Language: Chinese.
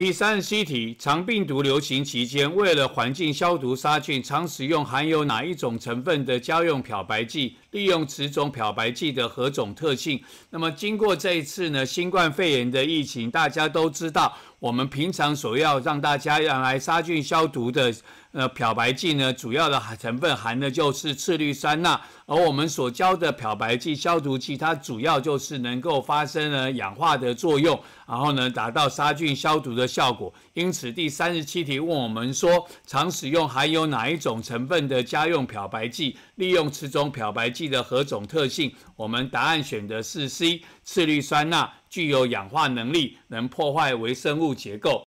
第三十七题，长病毒流行期间，为了环境消毒杀菌，常使用含有哪一种成分的家用漂白剂？利用此种漂白剂的何种特性？那么，经过这一次呢新冠肺炎的疫情，大家都知道。我们平常所要让大家用来杀菌消毒的，呃，漂白剂呢，主要的成分含的就是次氯酸钠。而我们所教的漂白剂、消毒剂，它主要就是能够发生呢氧化的作用，然后呢达到杀菌消毒的效果。因此，第三十七题问我们说，常使用含有哪一种成分的家用漂白剂？利用此种漂白剂的何种特性？我们答案选的是 C，次氯酸钠。具有氧化能力，能破坏微生物结构。